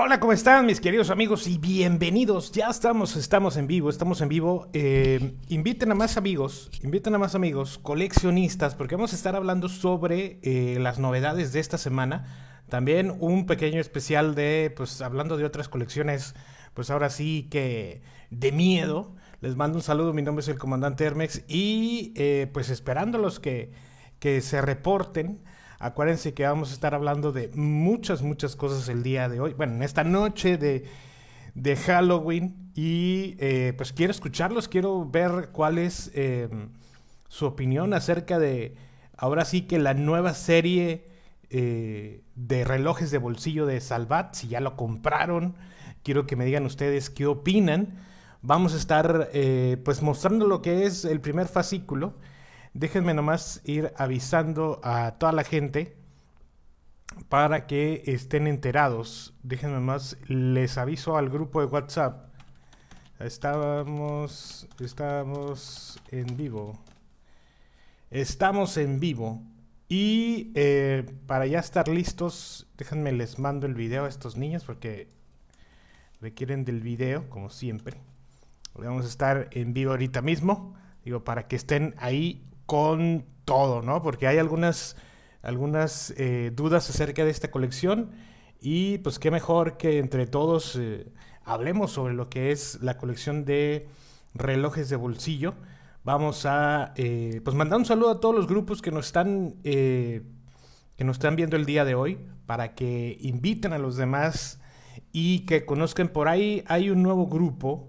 Hola, ¿cómo están mis queridos amigos y bienvenidos? Ya estamos, estamos en vivo, estamos en vivo. Eh, inviten a más amigos, inviten a más amigos, coleccionistas, porque vamos a estar hablando sobre eh, las novedades de esta semana. También un pequeño especial de, pues hablando de otras colecciones, pues ahora sí que de miedo. Les mando un saludo, mi nombre es el comandante Hermex y eh, pues pues esperándolos que, que se reporten. Acuérdense que vamos a estar hablando de muchas, muchas cosas el día de hoy. Bueno, en esta noche de, Halloween. Y eh, pues quiero escucharlos, quiero ver cuál es em, su opinión acerca de, ahora sí que la nueva serie eh, de relojes de bolsillo de Salvat, si ya lo compraron, quiero que me digan ustedes qué opinan. Vamos a estar eh, pues mostrando lo que es el primer fascículo. Déjenme nomás ir avisando a toda la gente para que estén enterados. Déjenme nomás, les aviso al grupo de WhatsApp. Estábamos, estábamos en vivo. Estamos en vivo. Y eh, para ya estar listos, déjenme les mando el video a estos niños porque requieren del video, como siempre. Vamos a estar en vivo ahorita mismo. Digo, para que estén ahí con todo, ¿no? Porque hay algunas, algunas eh, dudas acerca de esta colección y pues qué mejor que entre todos eh, hablemos sobre lo que es la colección de relojes de bolsillo. Vamos a eh, pues mandar un saludo a todos los grupos que nos están que nos están viendo el día de hoy para que inviten a los demás y que conozcan por ahí hay un nuevo grupo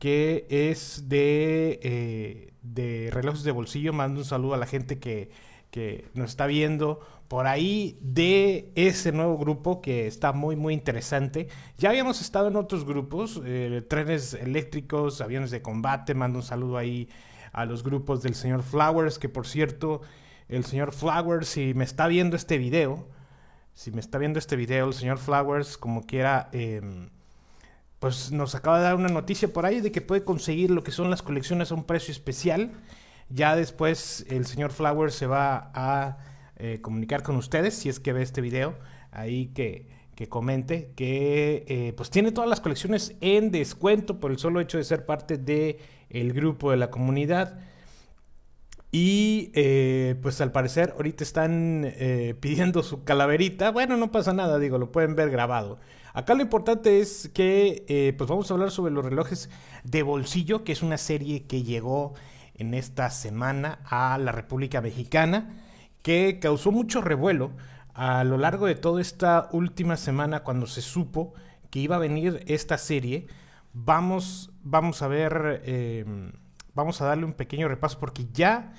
que es de de Relojes de Bolsillo. Mando un saludo a la gente que, nos está viendo por ahí de ese nuevo grupo que está muy muy interesante. Ya habíamos estado en otros grupos, eh, trenes eléctricos, aviones de combate, mando un saludo ahí a los grupos del señor Flowers, que por cierto, el señor Flowers, si me está viendo este video, si me está viendo este video, el señor Flowers, como quiera, em, pues, nos acaba de dar una noticia por ahí de que puede conseguir lo que son las colecciones a un precio especial. Ya después el señor Flowers se va a eh, comunicar con ustedes, si es que ve este video, ahí que, comente, que eh, pues tiene todas las colecciones en descuento por el solo hecho de ser parte del el grupo de la comunidad. Y eh, pues al parecer ahorita están eh, pidiendo su calaverita. Bueno, no pasa nada, digo, lo pueden ver grabado. Acá lo importante es que eh, pues vamos a hablar sobre los relojes de bolsillo, que es una serie que llegó en esta semana a la República Mexicana, que causó mucho revuelo a lo largo de toda esta última semana cuando se supo que iba a venir esta serie. Vamos, vamos a ver em, vamos a darle un pequeño repaso porque ya,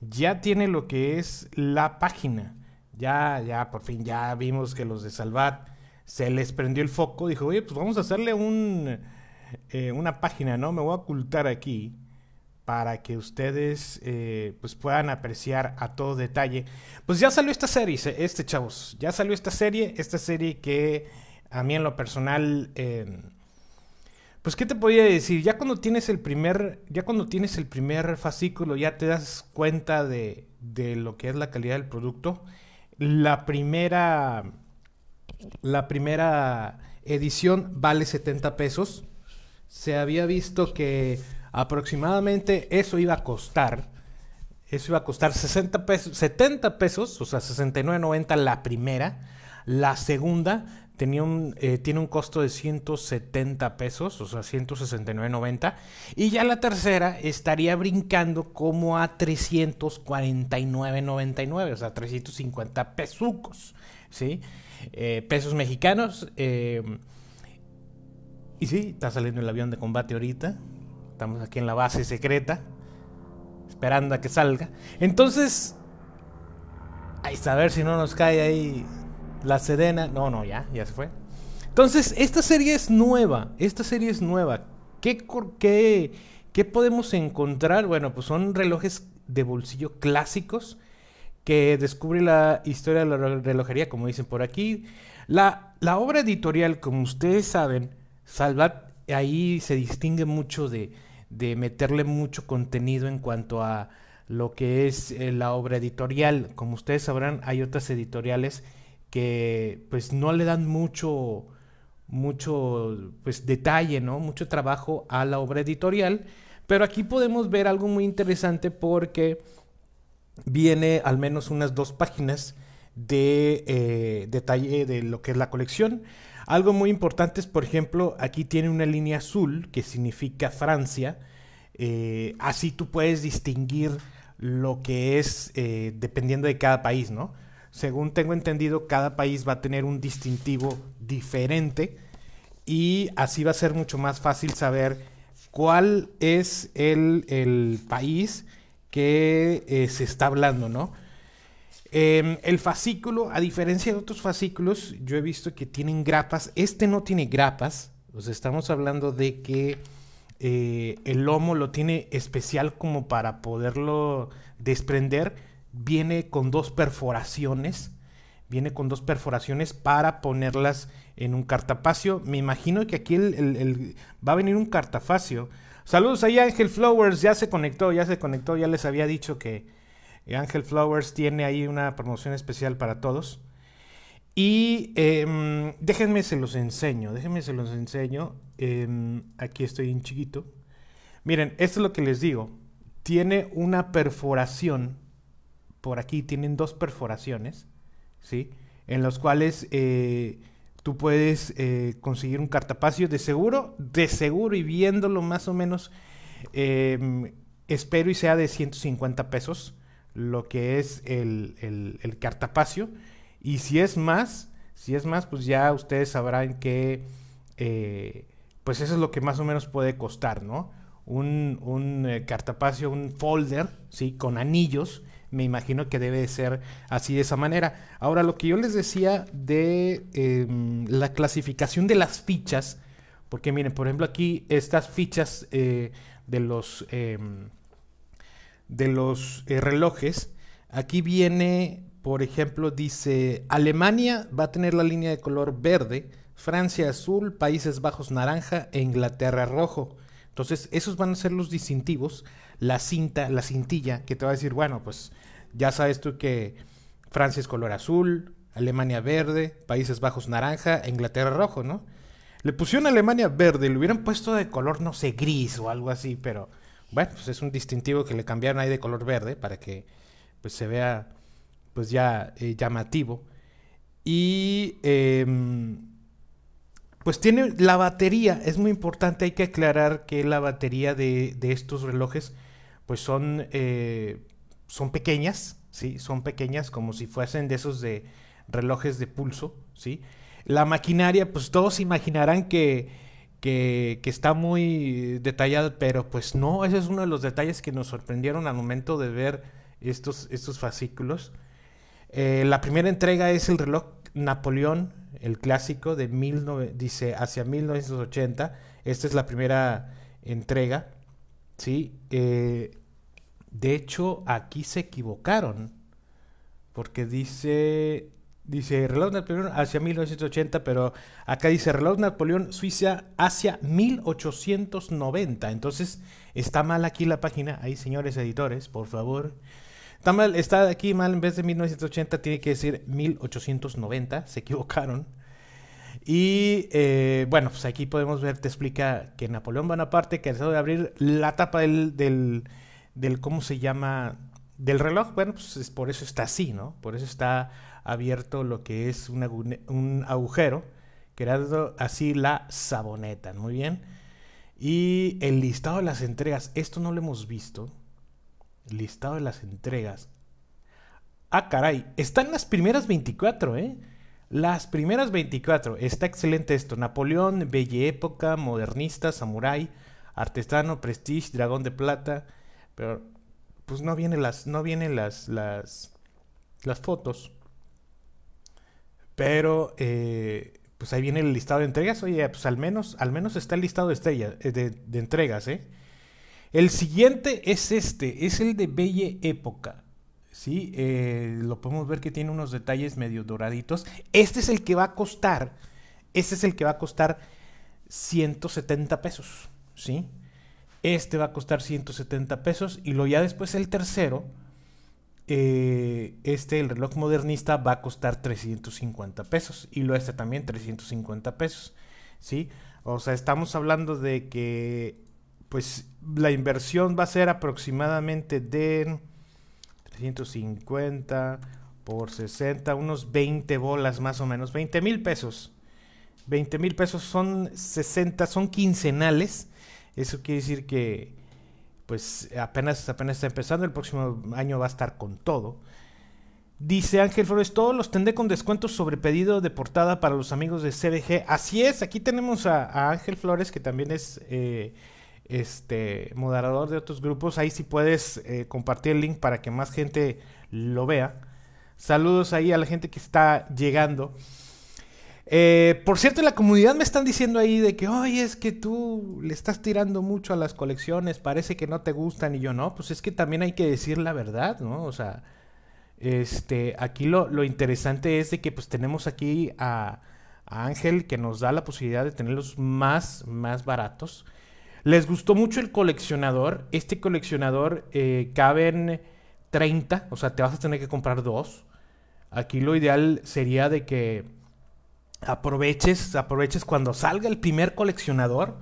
ya tiene lo que es la página. Ya, ya, por fin, ya vimos que los de Salvat se les prendió el foco. Dijo, oye, pues vamos a hacerle un, eh, una página, ¿no? Me voy a ocultar aquí para que ustedes eh, pues puedan apreciar a todo detalle. Pues ya salió esta serie, este chavos, ya salió esta serie, esta serie que a mí en lo personal em, pues, ¿qué te podía decir? Ya cuando tienes el primer, ya cuando tienes el primer fascículo, ya te das cuenta de, de lo que es la calidad del producto. La primera, la primera edición vale 70 pesos. Se había visto que aproximadamente eso iba a costar. Eso iba a costar 60 pesos, 70 pesos, o sea, 69.90 la primera. La segunda un, eh, tiene un costo de 170 pesos, o sea, 169.90. Y ya la tercera estaría brincando como a 349.99, o sea, 350 pesucos, ¿sí? Eh, pesos mexicanos. Eh, y sí, está saliendo el avión de combate ahorita. Estamos aquí en la base secreta, esperando a que salga. Entonces, ahí está, a ver si no nos cae ahí la Sedena. No, no, ya, ya se fue. Entonces, esta serie es nueva. Esta serie es nueva. ¿Qué, qué, podemos encontrar? Bueno, pues son relojes de bolsillo clásicos que descubre la historia de la relojería, como dicen por aquí. La, obra editorial, como ustedes saben, Salvat ahí se distingue mucho de, de meterle mucho contenido en cuanto a lo que es eh, la obra editorial. Como ustedes sabrán, hay otras editoriales que pues no le dan mucho, mucho pues, detalle, ¿no? Mucho trabajo a la obra editorial. Pero aquí podemos ver algo muy interesante porque viene al menos unas dos páginas de eh, detalle de lo que es la colección. Algo muy importante es, por ejemplo, aquí tiene una línea azul que significa Francia. Eh, así tú puedes distinguir lo que es eh, dependiendo de cada país, ¿no? según tengo entendido, cada país va a tener un distintivo diferente y así va a ser mucho más fácil saber cuál es el, país que eh, se está hablando, ¿no? Em, el fascículo, a diferencia de otros fascículos, yo he visto que tienen grapas. Este no tiene grapas. estamos hablando de que eh, el lomo lo tiene especial como para poderlo desprender viene con dos perforaciones. Viene con dos perforaciones para ponerlas en un cartapacio. Me imagino que aquí va a venir un cartapacio. Saludos ahí, Ángel Flowers. Ya se conectó, ya se conectó. Ya les había dicho que Ángel Flowers tiene ahí una promoción especial para todos. Y em, déjenme se los enseño, déjenme se los enseño. Em, aquí estoy en chiquito. Miren, esto es lo que les digo. Tiene una perforación por aquí tienen dos perforaciones, ¿sí? En los cuales eh, tú puedes eh, conseguir un cartapacio de seguro, de seguro y viéndolo más o menos, eh, espero y sea de 150 pesos lo que es el, cartapacio. Y si es más, si es más, pues ya ustedes sabrán que, pues eso es lo que más o menos puede costar, ¿no? Un, un cartapacio, un folder, ¿sí? Con anillos me imagino que debe de ser así de esa manera. Ahora, lo que yo les decía de em, la clasificación de las fichas, porque miren, por ejemplo, aquí estas fichas eh, de los, em, de los eh, relojes, aquí viene, por ejemplo, dice Alemania va a tener la línea de color verde, Francia azul, Países Bajos naranja e Inglaterra rojo. Entonces, esos van a ser los distintivos la cinta, la cintilla, que te va a decir, bueno, pues ya sabes tú que Francia es color azul, Alemania verde, Países Bajos naranja, Inglaterra rojo, ¿no? Le pusieron Alemania verde, le hubieran puesto de color, no sé, gris o algo así, pero bueno, pues es un distintivo que le cambiaron ahí de color verde para que pues se vea pues ya eh, llamativo. Y eh, pues tiene la batería, es muy importante, hay que aclarar que la batería de, de estos relojes pues son, eh, son pequeñas, ¿sí? Son pequeñas como si fuesen de esos de relojes de pulso, ¿sí? La maquinaria, pues todos imaginarán que, que, está muy detallada, pero pues no, ese es uno de los detalles que nos sorprendieron al momento de ver estos, estos fascículos. Eh, la primera entrega es el reloj Napoleón, el clásico, de mil dice hacia 1980. Esta es la primera entrega. ¿sí? Eh, de hecho, aquí se equivocaron. Porque dice. Dice reloj Napoleón hacia 1980, pero acá dice reloj Napoleón Suiza hacia 1890. Entonces está mal aquí la página. Ahí, señores editores, por favor. Está mal, está aquí mal. En vez de 1980, tiene que decir 1890. Se equivocaron. Y eh, bueno, pues aquí podemos ver, te explica que Napoleón Bonaparte, que de abrir la tapa del del cómo se llama, del reloj, bueno, pues es, por eso está así, ¿no? Por eso está abierto lo que es un, agujero, creando así la saboneta, muy bien. Y el listado de las entregas, esto no lo hemos visto. El listado de las entregas. Ah, caray, están las primeras 24, ¿eh? Las primeras 24. Está excelente esto. Napoleón, Belle Época, Modernista, Samurai Artesano, Prestige, Dragón de Plata, pero pues no vienen las, no vienen las, las, las fotos. Pero eh, pues ahí viene el listado de entregas. Oye, pues al menos, al menos está el listado de, estrellas, eh, de, entregas, ¿eh? El siguiente es este, es el de Belle Época. ¿sí? lo podemos ver que tiene unos detalles medio doraditos. Este es el que va a costar, este es el que va a costar 170 pesos, ¿sí? Este va a costar 170 pesos. Y luego ya después el tercero, eh, este, el reloj modernista, va a costar 350 pesos. Y lo este también 350 pesos. ¿Sí? O sea, estamos hablando de que pues la inversión va a ser aproximadamente de 350 por 60, unos 20 bolas más o menos, 20 mil pesos. 20 mil pesos son 60, son quincenales eso quiere decir que pues apenas, apenas está empezando, el próximo año va a estar con todo. Dice Ángel Flores, todos los tendré con descuentos sobre pedido de portada para los amigos de CBG. Así es, aquí tenemos a, Ángel Flores, que también es eh, este moderador de otros grupos. Ahí sí puedes eh, compartir el link para que más gente lo vea. Saludos ahí a la gente que está llegando. Eh, por cierto, en la comunidad me están diciendo ahí de que, oye, es que tú le estás tirando mucho a las colecciones, parece que no te gustan y yo no, pues es que también hay que decir la verdad, ¿no? O sea, este, aquí lo, interesante es de que pues tenemos aquí a, Ángel que nos da la posibilidad de tenerlos más, más baratos. Les gustó mucho el coleccionador, este coleccionador eh, caben 30, o sea, te vas a tener que comprar dos. Aquí lo ideal sería de que aproveches, aproveches cuando salga el primer coleccionador.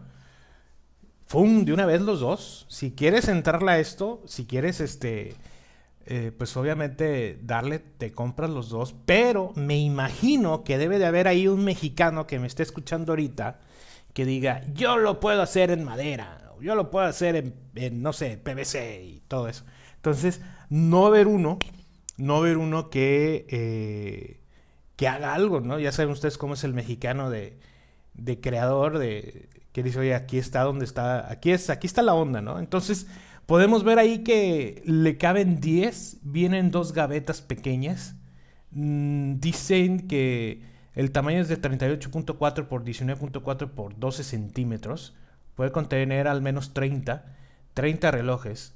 ¡Fum! De una vez los dos. Si quieres entrarle a esto, si quieres, este, eh, pues obviamente darle, te compras los dos. Pero me imagino que debe de haber ahí un mexicano que me esté escuchando ahorita que diga, yo lo puedo hacer en madera, yo lo puedo hacer en, no sé, PVC y todo eso. Entonces, no ver uno, no ver uno que... Eh, que haga algo, ¿no? Ya saben ustedes cómo es el mexicano de, de creador, de que dice, oye, aquí está donde está, aquí, es, aquí está la onda, ¿no? Entonces, podemos ver ahí que le caben 10, vienen dos gavetas pequeñas, mm, dicen que el tamaño es de 38.4 por 19.4 por 12 centímetros, puede contener al menos 30, 30 relojes.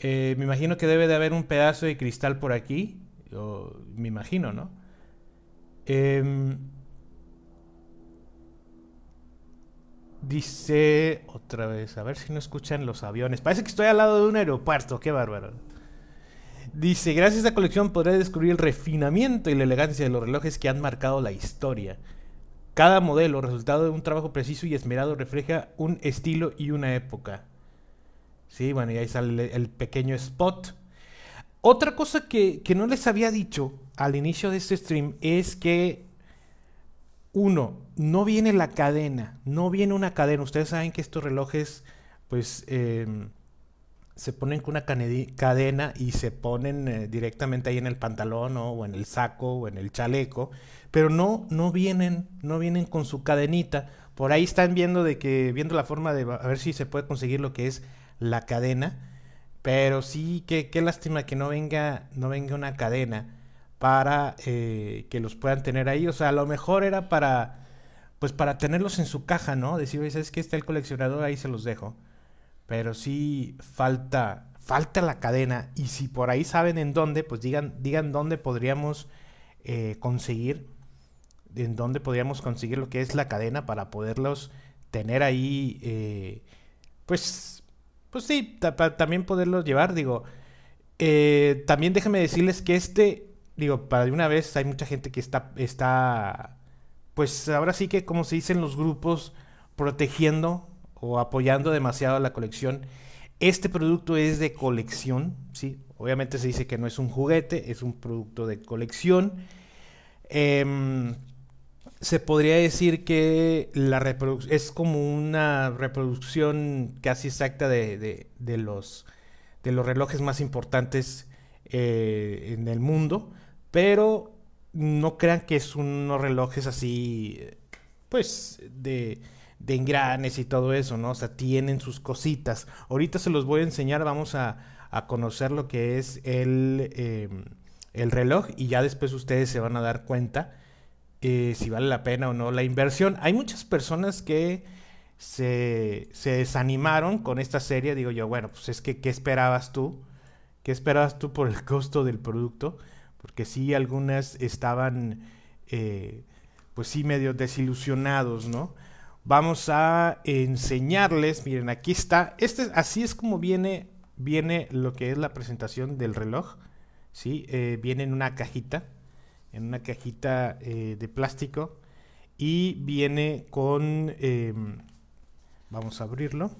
Eh, me imagino que debe de haber un pedazo de cristal por aquí, me imagino, ¿no? Em, dice otra vez, a ver si no escuchan los aviones. Parece que estoy al lado de un aeropuerto, qué bárbaro. Dice, gracias a esta colección podré descubrir el refinamiento y la elegancia de los relojes que han marcado la historia. Cada modelo, resultado de un trabajo preciso y esmerado, refleja un estilo y una época. Sí, bueno, y ahí sale el pequeño spot. Otra cosa que, que no les había dicho al inicio de este stream es que, uno, no viene la cadena, no viene una cadena. Ustedes saben que estos relojes, pues, em, se ponen con una cadena y se ponen eh, directamente ahí en el pantalón o en el saco o en el chaleco, pero no, no vienen, no vienen con su cadenita. Por ahí están viendo de que, viendo la forma de a ver si se puede conseguir lo que es la cadena. Pero sí, que, qué lástima que no venga, no venga una cadena para eh, que los puedan tener ahí. O sea, a lo mejor era para, pues para tenerlos en su caja, ¿no? Decir, es que Está el coleccionador, ahí se los dejo. Pero sí falta, falta la cadena. Y si por ahí saben en dónde, pues digan, digan dónde podríamos eh, conseguir, en dónde podríamos conseguir lo que es la cadena para poderlos tener ahí, eh, pues, pues sí, también poderlos llevar, digo. también déjenme decirles que este digo, para de una vez hay mucha gente que está, pues ahora sí que como se dicen los grupos, protegiendo o apoyando demasiado la colección. Este producto es de colección, ¿sí? Obviamente se dice que no es un juguete, es un producto de colección. Em, se podría decir que la es como una reproducción casi exacta de, de, los, relojes más importantes eh, en el mundo. Pero no crean que es unos relojes así, pues, de, engranes y todo eso, ¿no? O sea, tienen sus cositas. Ahorita se los voy a enseñar, vamos a, conocer lo que es el, em, el, reloj y ya después ustedes se van a dar cuenta eh, si vale la pena o no la inversión. Hay muchas personas que se, se, desanimaron con esta serie, digo yo, bueno, pues es que, ¿qué esperabas tú? ¿Qué esperabas tú por el costo del producto? porque sí algunas estaban, eh, pues sí, medio desilusionados, ¿no? Vamos a enseñarles, miren, aquí está, este, así es como viene, viene lo que es la presentación del reloj, ¿sí? Eh, viene en una cajita, en una cajita eh, de plástico y viene con, em, vamos a abrirlo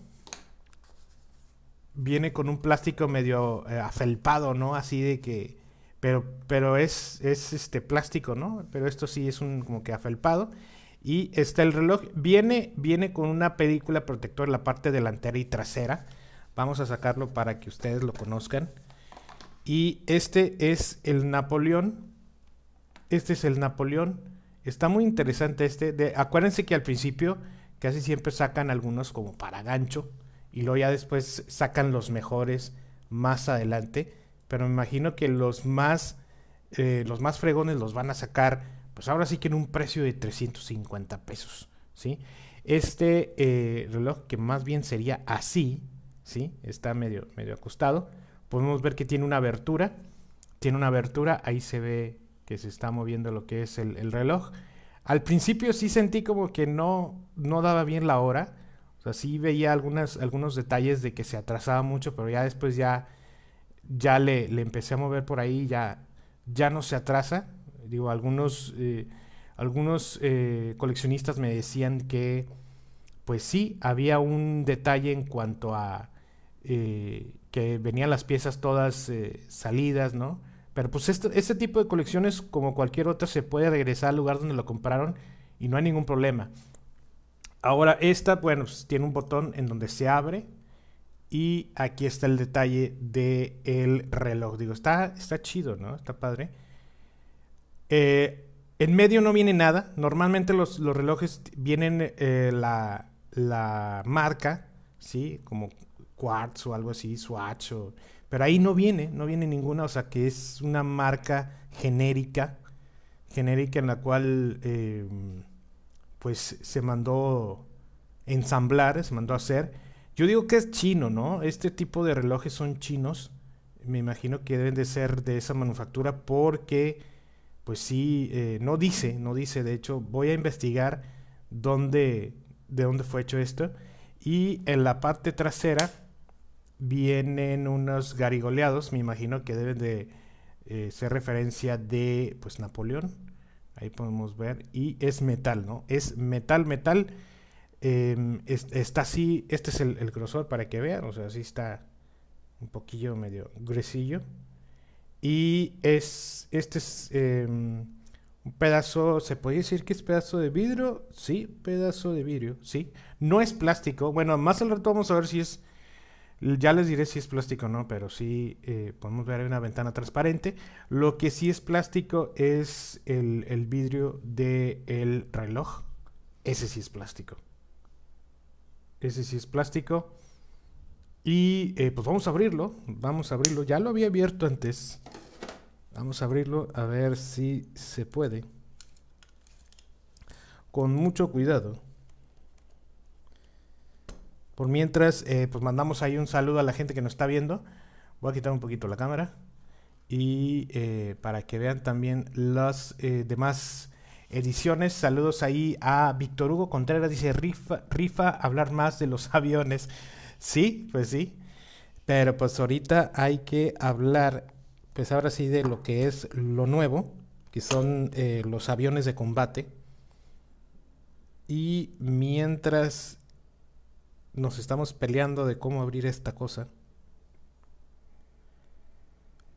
viene con un plástico medio afelpado, ¿no? Así de que pero, pero es, este plástico, ¿no? Pero esto sí es un como que afelpado. Y está el reloj, viene, viene con una película protectora en la parte delantera y trasera. Vamos a sacarlo para que ustedes lo conozcan. Y este es el Napoleón. Este es el Napoleón. Está muy interesante este. De, acuérdense que al principio casi siempre sacan algunos como para gancho. Y luego ya después sacan los mejores más adelante. Pero me imagino que los más, eh, los más fregones los van a sacar, pues ahora sí que en un precio de 350 pesos, ¿sí? Este eh, reloj, que más bien sería así, ¿sí? Está medio, medio acostado. Podemos ver que tiene una abertura. Tiene una abertura, ahí se ve que se está moviendo lo que es el, reloj. Al principio sí sentí como que no, no daba bien la hora. O sea, sí veía algunas, algunos detalles de que se atrasaba mucho, pero ya después ya ya le, empecé a mover por ahí, ya, ya no se atrasa. Digo, algunos, eh, algunos eh, coleccionistas me decían que, pues sí, había un detalle en cuanto a eh, que venían las piezas todas salidas, ¿no? Pero pues este tipo de colecciones, como cualquier otra, se puede regresar al lugar donde lo compraron y no hay ningún problema. Ahora esta, bueno, pues, tiene un botón en donde se abre y aquí está el detalle del reloj. Digo, está, está chido, ¿no? Está padre. Eh, en medio no viene nada. Normalmente los, relojes vienen eh, la, marca, ¿sí? Como Quartz o algo así, Swatch. O... Pero ahí no viene, no viene ninguna. O sea que es una marca genérica. Genérica en la cual, eh, pues, se mandó ensamblar, se mandó a hacer. Yo digo que es chino, ¿no? Este tipo de relojes son chinos. Me imagino que deben de ser de esa manufactura porque, pues sí, eh, no dice, no dice. De hecho, voy a investigar dónde, de dónde fue hecho esto. Y en la parte trasera vienen unos garigoleados. Me imagino que deben de eh, ser referencia de, pues, Napoleón. Ahí podemos ver. Y es metal, ¿no? Es metal, metal. Em, está así, este es el, grosor para que vean, o sea, así está un poquillo medio gruesillo. Y es, este es em, un pedazo, ¿se puede decir que es pedazo de vidrio? Sí, pedazo de vidrio, sí. No es plástico, bueno, más al rato vamos a ver si es, ya les diré si es plástico o no, pero sí eh, podemos ver una ventana transparente. Lo que sí es plástico es el, vidrio del el reloj, ese sí es plástico. Ese sí es plástico. Y eh, pues vamos a abrirlo. Vamos a abrirlo. Ya lo había abierto antes. Vamos a abrirlo a ver si se puede. Con mucho cuidado. Por mientras, eh, pues mandamos ahí un saludo a la gente que nos está viendo. Voy a quitar un poquito la cámara. Y eh, para que vean también las demás ediciones. Saludos ahí a Víctor Hugo Contreras. Dice, rifa, rifa hablar más de los aviones. Sí, pues sí. Pero pues ahorita hay que hablar, pues ahora sí, de lo que es lo nuevo, que son eh, los aviones de combate. Y mientras nos estamos peleando de cómo abrir esta cosa,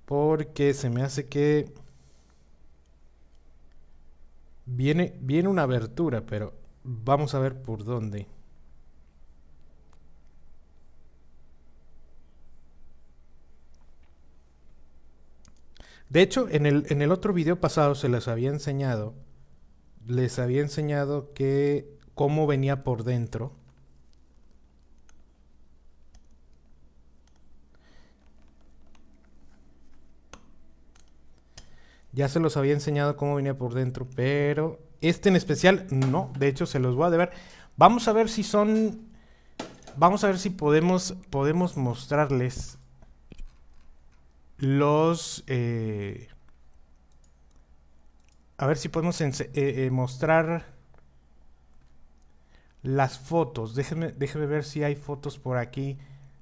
porque se me hace que Viene, viene una abertura, pero vamos a ver por dónde. De hecho, en el, en el otro video pasado se les había enseñado, les había enseñado que cómo venía por dentro Ya se los había enseñado cómo venía por dentro, pero este en especial no. De hecho, se los voy a ver. Vamos a ver si son... Vamos a ver si podemos, podemos mostrarles los... Eh, a ver si podemos eh, eh, mostrar las fotos. Déjeme déjenme ver si hay fotos por aquí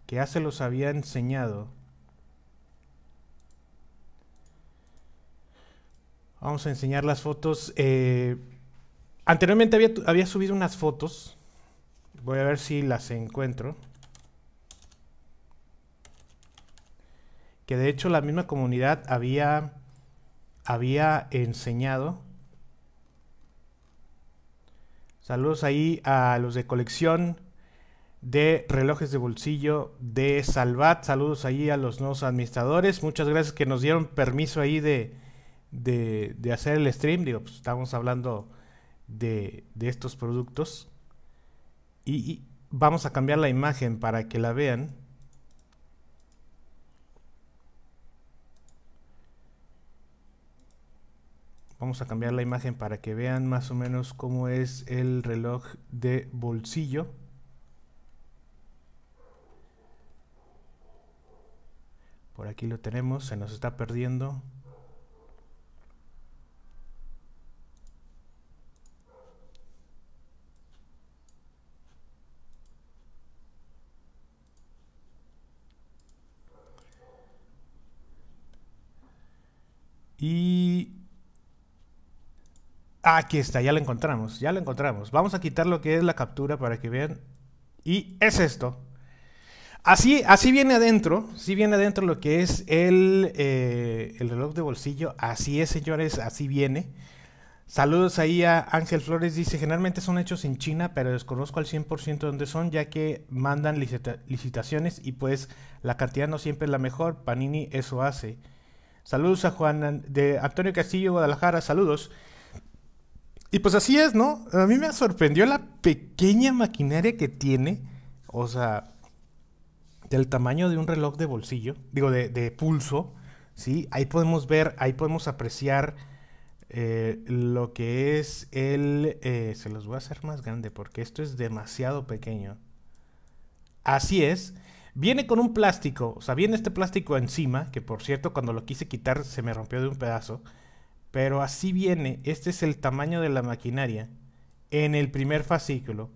que ya se los había enseñado. Vamos a enseñar las fotos. Eh, anteriormente había, había subido unas fotos. Voy a ver si las encuentro. Que de hecho la misma comunidad había, había enseñado. Saludos ahí a los de colección de relojes de bolsillo de Salvat. Saludos ahí a los nuevos administradores. Muchas gracias que nos dieron permiso ahí de, de, hacer el stream, digo, pues, estamos hablando de, estos productos y, y vamos a cambiar la imagen para que la vean. vamos a cambiar la imagen para que vean más o menos cómo es el reloj de bolsillo por aquí lo tenemos se nos está perdiendo Aquí está, ya lo encontramos, ya lo encontramos. Vamos a quitar lo que es la captura para que vean. Y es esto. Así, así viene adentro, sí viene adentro lo que es el, eh, el reloj de bolsillo. Así es, señores, así viene. Saludos ahí a Ángel Flores, dice, generalmente son hechos en China, pero desconozco al 100% dónde son, ya que mandan licitaciones y pues la cantidad no siempre es la mejor. Panini eso hace. Saludos a Juan de Antonio Castillo, Guadalajara, saludos. Y pues así es, ¿no? A mí me sorprendió la pequeña maquinaria que tiene. O sea, del tamaño de un reloj de bolsillo, digo, de, pulso. ¿sí? Ahí podemos ver, ahí podemos apreciar eh, lo que es el... Eh, se los voy a hacer más grande porque esto es demasiado pequeño. Así es. Viene con un plástico, o sea, viene este plástico encima, que por cierto cuando lo quise quitar se me rompió de un pedazo. Pero así viene, este es el tamaño de la maquinaria. En el primer fascículo,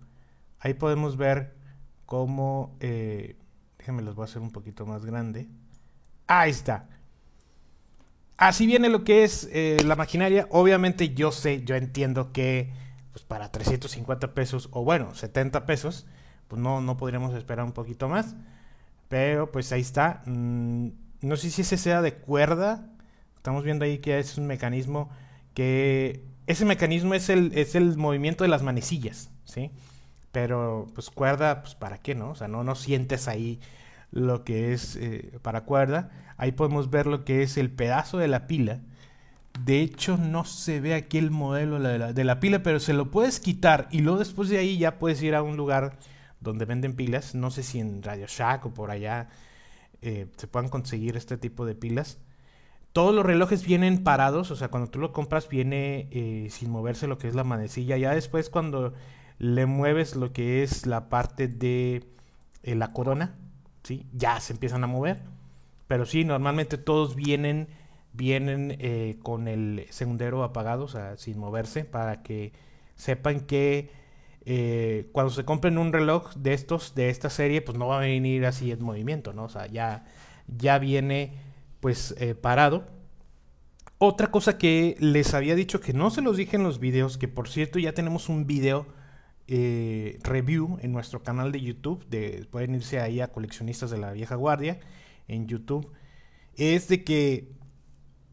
ahí podemos ver cómo... Eh, déjenme los voy a hacer un poquito más grande. Ahí está. Así viene lo que es eh, la maquinaria. Obviamente yo sé, yo entiendo que pues, para 350 pesos o bueno, 70 pesos, pues no, no podríamos esperar un poquito más. Pero pues ahí está. Mm, no sé si ese sea de cuerda Estamos viendo ahí que es un mecanismo que... Ese mecanismo es el, es el movimiento de las manecillas, ¿sí? Pero pues cuerda, pues para qué, ¿no? O sea, no, no sientes ahí lo que es eh, para cuerda. Ahí podemos ver lo que es el pedazo de la pila. De hecho, no se ve aquí el modelo de la, pila, pero se lo puedes quitar y luego después de ahí ya puedes ir a un lugar donde venden pilas. No sé si en Radio Shack o por allá eh, se puedan conseguir este tipo de pilas. Todos los relojes vienen parados, o sea, cuando tú lo compras viene eh, sin moverse lo que es la manecilla. Ya después cuando le mueves lo que es la parte de eh, la corona, ¿sí? Ya se empiezan a mover. Pero sí, normalmente todos vienen, vienen eh, con el segundero apagado, o sea, sin moverse, para que sepan que cuando se compren un reloj de estos, de esta serie, pues no va a venir así en movimiento, ¿no? O sea, ya, ya viene pues eh, parado. Otra cosa que les había dicho que no se los dije en los videos, que por cierto ya tenemos un video eh, review en nuestro canal de YouTube, pueden irse ahí a coleccionistas de la vieja guardia en YouTube, es de que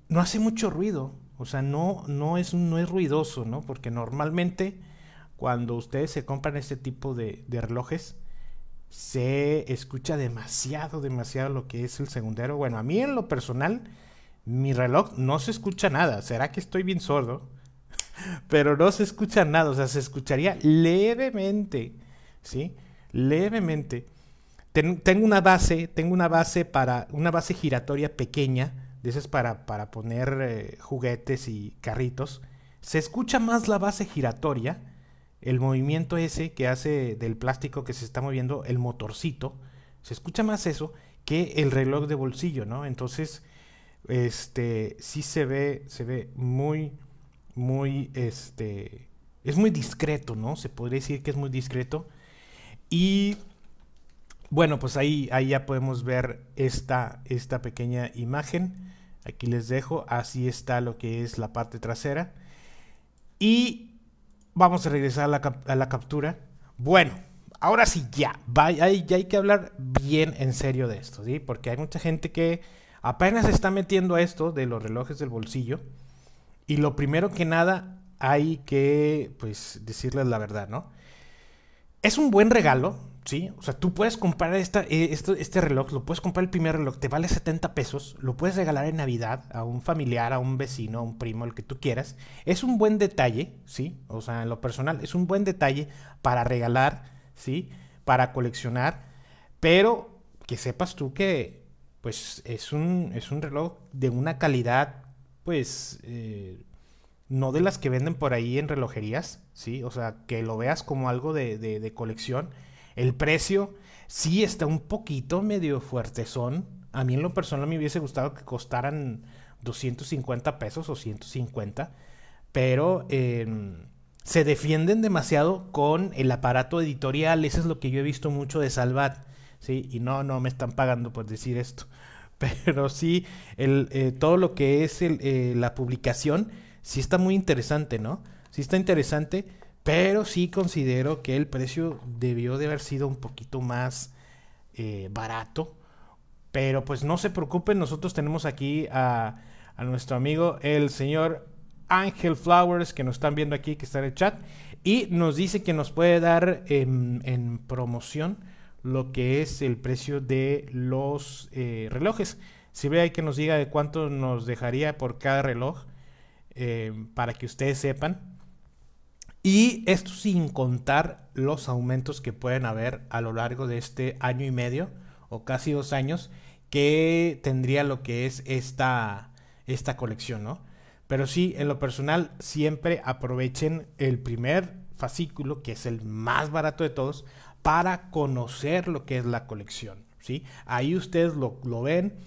no hace mucho ruido, o sea, no, no, es, no es ruidoso, ¿no? Porque normalmente cuando ustedes se compran este tipo de, de relojes, se escucha demasiado, demasiado lo que es el segundero. Bueno, a mí en lo personal, mi reloj no se escucha nada. ¿Será que estoy bien sordo? Pero no se escucha nada, o sea, se escucharía levemente, ¿sí? Levemente. tengo una base, tengo una base para, una base giratoria pequeña, de esas para, poner eh, juguetes y carritos. Se escucha más la base giratoria el movimiento ese que hace del plástico que se está moviendo, el motorcito, se escucha más eso que el reloj de bolsillo, ¿no? Entonces, este, sí se ve, se ve muy, muy, este, es muy discreto, ¿no? Se podría decir que es muy discreto. Y bueno, pues ahí, ahí ya podemos ver esta, esta pequeña imagen. Aquí les dejo, así está lo que es la parte trasera. Y Vamos a regresar a la, captura. Bueno, ahora sí ya, ya hay que hablar bien en serio de esto, ¿sí? Porque hay mucha gente que apenas se está metiendo a esto de los relojes del bolsillo. Y lo primero que nada hay que, pues, decirles la verdad, ¿no? Es un buen regalo, ¿sí? O sea, tú puedes comprar esta, eh, este, reloj, lo puedes comprar el primer reloj, te vale 70 pesos, lo puedes regalar en Navidad a un familiar, a un vecino, a un primo, el que tú quieras. Es un buen detalle, ¿sí? O sea, en lo personal, es un buen detalle para regalar, ¿sí? Para coleccionar, pero que sepas tú que, pues, es un, es un reloj de una calidad, pues... Eh, no de las que venden por ahí en relojerías, ¿sí? O sea, que lo veas como algo de colección el precio sí está un poquito medio fuertezón. A mí en lo personal me hubiese gustado que costaran 250 pesos o 150, pero em, se defienden demasiado con el aparato editorial. Eso es lo que yo he visto mucho de Salvat. ¿sí? Y no, no me están pagando por decir esto. Pero sí, eh, todo lo que es eh, la publicación, sí está muy interesante, ¿no? Sí está interesante. Pero sí considero que el precio debió de haber sido un poquito más eh, barato. Pero pues no se preocupen, nosotros tenemos aquí a, nuestro amigo el señor Ángel Flowers, que nos están viendo aquí, que está en el chat, y nos dice que nos puede dar en promoción lo que es el precio de los eh, relojes. Si ve ahí que nos diga de cuánto nos dejaría por cada reloj, eh, para que ustedes sepan. Y esto sin contar los aumentos que pueden haber a lo largo de este año y medio o casi dos años que tendría lo que es esta, colección, ¿no? Pero sí, en lo personal, siempre aprovechen el primer fascículo, que es el más barato de todos, para conocer lo que es la colección, ¿sí? Ahí ustedes lo, lo ven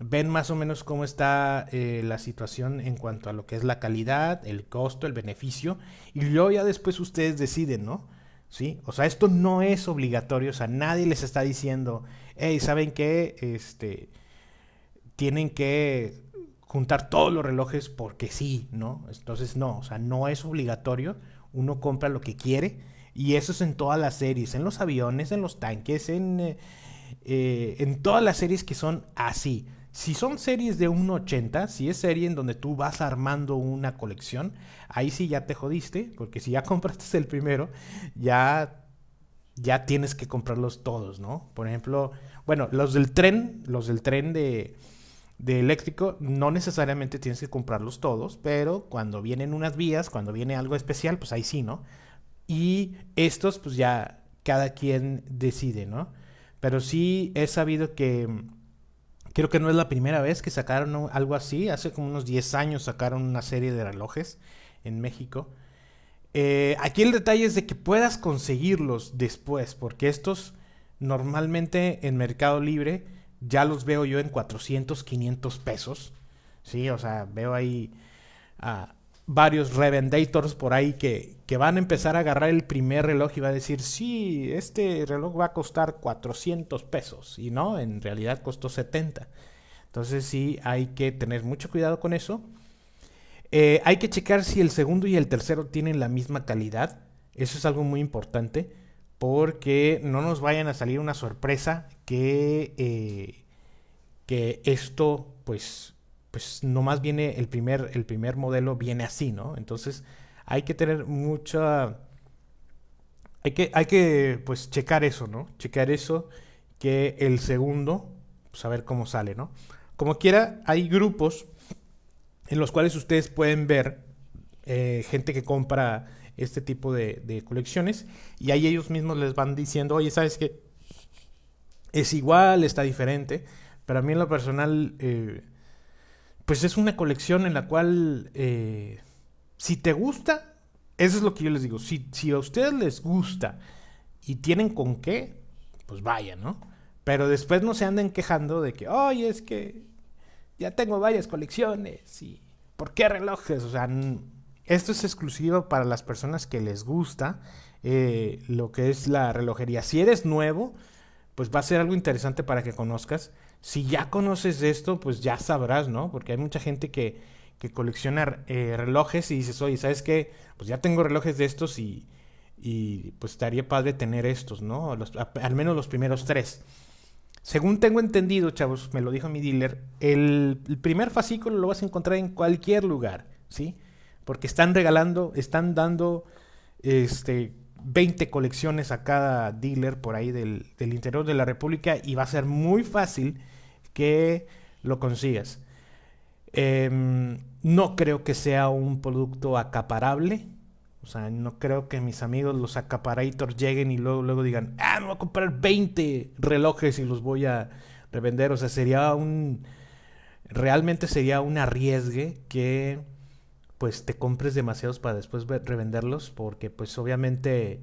ven más o menos cómo está eh, la situación en cuanto a lo que es la calidad, el costo, el beneficio, y luego ya después ustedes deciden, ¿no? ¿Sí? O sea, esto no es obligatorio, o sea, nadie les está diciendo, hey, ¿saben qué? Este, tienen que juntar todos los relojes porque sí, ¿no? Entonces, no, o sea, no es obligatorio, uno compra lo que quiere, y eso es en todas las series, en los aviones, en los tanques, en, eh, en todas las series que son así si son series de 1.80, si es serie en donde tú vas armando una colección, ahí sí ya te jodiste, porque si ya compraste el primero, ya ya tienes que comprarlos todos, ¿no? Por ejemplo, bueno, los del tren, los del tren de, de, eléctrico, no necesariamente tienes que comprarlos todos, pero cuando vienen unas vías, cuando viene algo especial, pues ahí sí, ¿no? Y estos, pues ya cada quien decide, ¿no? Pero sí he sabido que Creo que no es la primera vez que sacaron algo así. Hace como unos 10 años sacaron una serie de relojes en México. Eh, aquí el detalle es de que puedas conseguirlos después, porque estos normalmente en Mercado Libre ya los veo yo en 400, 500 pesos. Sí, o sea, veo ahí varios revendators por ahí que, van a empezar a agarrar el primer reloj y va a decir, sí, este reloj va a costar 400 pesos. Y no, en realidad costó 70. Entonces sí, hay que tener mucho cuidado con eso. Eh, hay que checar si el segundo y el tercero tienen la misma calidad. Eso es algo muy importante porque no nos vayan a salir una sorpresa que, eh, que esto pues pues nomás viene el primer, el primer modelo viene así, ¿no? Entonces hay que tener mucha... Hay que, hay que pues checar eso, ¿no? Checar eso, que el segundo, pues a ver cómo sale, ¿no? Como quiera, hay grupos en los cuales ustedes pueden ver eh, gente que compra este tipo de, colecciones y ahí ellos mismos les van diciendo, oye, ¿sabes qué? Es igual, está diferente, pero a mí en lo personal... Eh, pues es una colección en la cual, eh, si te gusta, eso es lo que yo les digo, si, a ustedes les gusta y tienen con qué, pues vaya, ¿no? Pero después no se anden quejando de que, oye, es que ya tengo varias colecciones y ¿por qué relojes? O sea, esto es exclusivo para las personas que les gusta eh, lo que es la relojería. Si eres nuevo, pues va a ser algo interesante para que conozcas. Si ya conoces esto, pues ya sabrás, ¿no? Porque hay mucha gente que, que colecciona eh, relojes y dices, oye, ¿sabes qué? Pues ya tengo relojes de estos y, y pues estaría padre tener estos, ¿no? al menos los primeros tres. Según tengo entendido, chavos, me lo dijo mi dealer, el, primer fascículo lo vas a encontrar en cualquier lugar, ¿sí? Porque están regalando, están dando este, 20 colecciones a cada dealer por ahí del, del interior de la República y va a ser muy fácil que lo consigas em, no creo que sea un producto acaparable. O sea, no creo que mis amigos los acaparators lleguen y luego, luego digan, ah, me voy a comprar 20 relojes y los voy a revender. O sea, sería un... Realmente sería un arriesgue que pues te compres demasiados para después revenderlos porque pues obviamente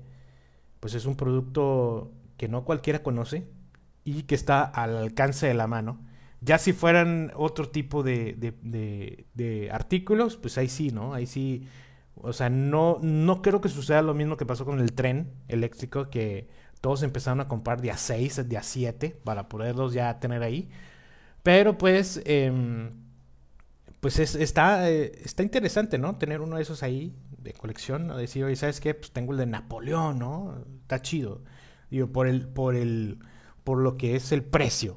pues es un producto que no cualquiera conoce y que está al alcance de la mano. Ya si fueran otro tipo de, de, de, artículos, pues ahí sí, ¿no? Ahí sí. O sea, no, no creo que suceda lo mismo que pasó con el tren eléctrico, que todos empezaron a comprar día a 6, día 7, para poderlos ya tener ahí. Pero pues, em, pues está, eh, está interesante, ¿no? Tener uno de esos ahí de colección, decir, oye, ¿sabes qué? Pues tengo el de Napoleón, ¿no? Está chido. Digo, por el, por el, por lo que es el precio.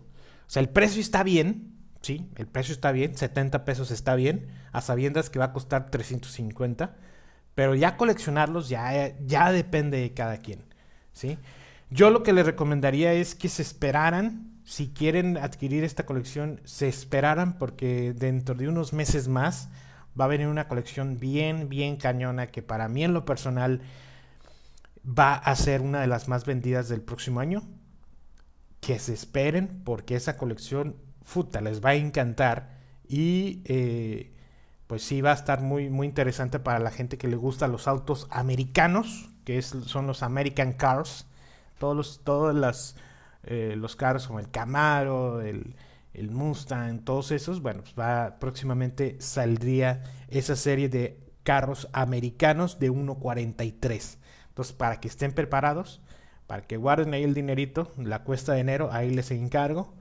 O sea, el precio está bien, sí, el precio está bien, 70 pesos está bien, a sabiendas que va a costar 350, pero ya coleccionarlos ya, eh, ya depende de cada quien, ¿sí? Yo lo que les recomendaría es que se esperaran, si quieren adquirir esta colección, se esperaran porque dentro de unos meses más va a venir una colección bien, bien cañona que para mí en lo personal va a ser una de las más vendidas del próximo año que se esperen porque esa colección, futa, les va a encantar y eh, pues sí va a estar muy, muy interesante para la gente que le gusta los autos americanos, que son los American Cars, todos los, todas eh, los carros como el Camaro, el, el Mustang, todos esos, bueno, pues va, próximamente saldría esa serie de carros americanos de 1.43. Entonces, para que estén preparados, para que guarden ahí el dinerito, la cuesta de enero, ahí les encargo.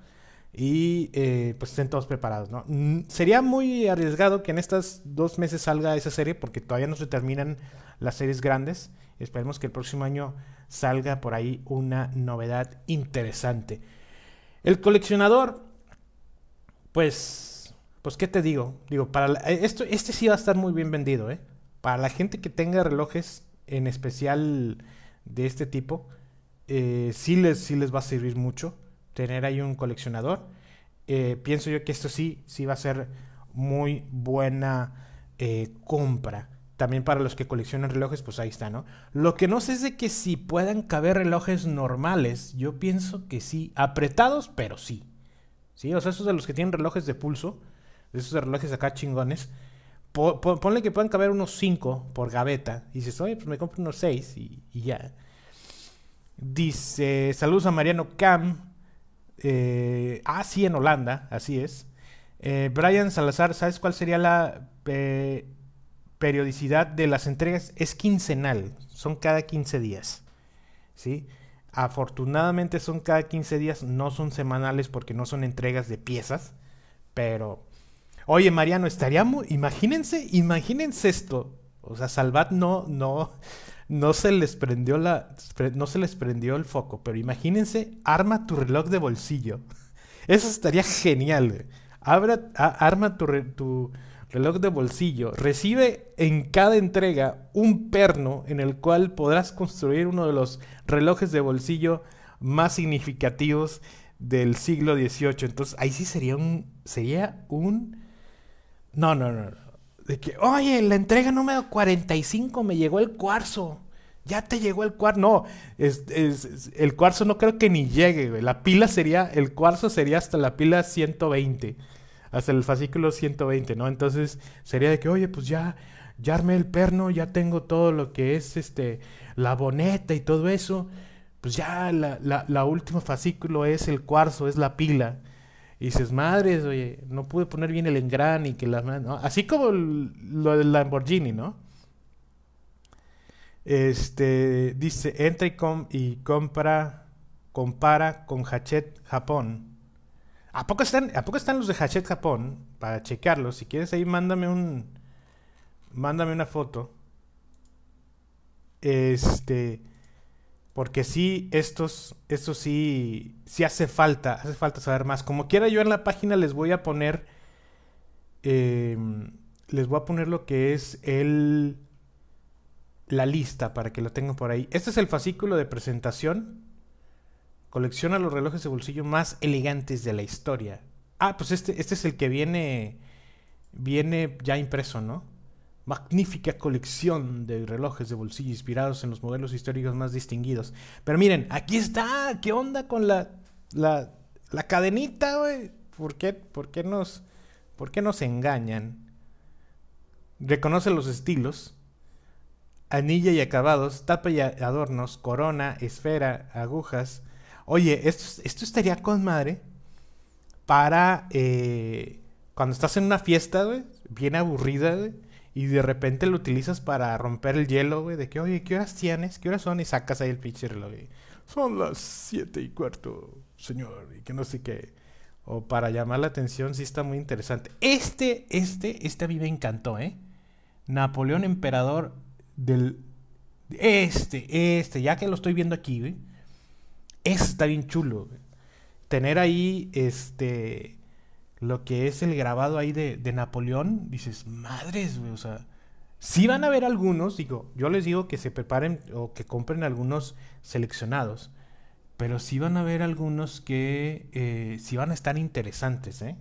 Y eh, pues estén todos preparados, mm, Sería muy arriesgado que en estas dos meses salga esa serie porque todavía no se terminan las series grandes. Esperemos que el próximo año salga por ahí una novedad interesante. El coleccionador, pues, pues qué te digo, digo para eh, esto, este sí va a estar muy bien vendido, ¿eh? Para la gente que tenga relojes, en especial de este tipo, eh, sí, les, sí les va a servir mucho tener ahí un coleccionador. Eh, pienso yo que esto sí, sí va a ser muy buena eh, compra. También para los que coleccionan relojes, pues ahí está, ¿no? Lo que no sé es de que si puedan caber relojes normales, yo pienso que sí, apretados, pero sí. Sí, o sea, esos de los que tienen relojes de pulso, esos de relojes acá chingones, ponle que puedan caber unos 5 por gaveta. Y dices, oye, pues me compro unos 6 y ya. Dice, saludos a Mariano Cam. así eh, ah, sí, en Holanda, así es. Eh, Brian Salazar, ¿sabes cuál sería la periodicidad de las entregas? Es quincenal, son cada 15 días. ¿sí? Afortunadamente son cada 15 días, no son semanales porque no son entregas de piezas, pero... Oye, Mariano, estaríamos, imagínense, imagínense esto. O sea, Salvat no, no, no se les prendió la no se les prendió el foco, pero imagínense, arma tu reloj de bolsillo. Eso estaría genial. Abra, arma tu, tu, reloj de bolsillo. Recibe en cada entrega un perno en el cual podrás construir uno de los relojes de bolsillo más significativos del siglo XVIII. Entonces ahí sí sería un sería un no no no. De que, oye, la entrega número 45 me llegó el cuarzo. Ya te llegó el cuarzo. No, es, el cuarzo no creo que ni llegue, La pila sería, el cuarzo sería hasta la pila 120. Hasta el fascículo 120, ¿no? Entonces sería de que, oye, pues ya, ya armé el perno, ya tengo todo lo que es este, la boneta y todo eso. Pues ya la, la última fascículo es el cuarzo, es la pila. Y dices, madres, oye, no pude poner bien el engrane y que la... ¿no? Así como lo del Lamborghini, ¿no? Este, dice, entra y, compra, compara con Hachet Japón. ¿A poco, están, ¿A poco están los de Hachet Japón? Para checarlos. Si quieres ahí, mándame un... Mándame una foto. Este... Porque sí, estos, esto sí, sí hace falta, hace falta saber más. Como quiera yo en la página les voy a poner, eh, les voy a poner lo que es el, la lista para que lo tengan por ahí. Este es el fascículo de presentación. Colecciona los relojes de bolsillo más elegantes de la historia. Ah, pues este, este es el que viene, viene ya impreso, ¿no? magnífica colección de relojes de bolsillo inspirados en los modelos históricos más distinguidos. Pero miren, aquí está, ¿qué onda con la, la, cadenita, güey? ¿Por qué, por, qué nos, ¿Por nos engañan? Reconoce los estilos, anilla y acabados, tapa y adornos, corona, esfera, agujas. Oye, esto, esto estaría con madre para eh, cuando estás en una fiesta, güey, bien aburrida, güey y de repente lo utilizas para romper el hielo, güey. De que, oye, ¿qué horas tienes? ¿Qué horas son? Y sacas ahí el pinche reloj. Güey. Son las siete y cuarto, señor. Y que no sé qué. O para llamar la atención, sí está muy interesante. Este, este, este a mí me encantó, ¿eh? Napoleón Emperador del... Este, este, ya que lo estoy viendo aquí, güey. Este está bien chulo, güey. Tener ahí, este lo que es el grabado ahí de, Napoleón, dices, madres, güey, o sea, sí van a haber algunos, digo, yo les digo que se preparen o que compren algunos seleccionados, pero sí van a haber algunos que eh, sí van a estar interesantes, ¿eh?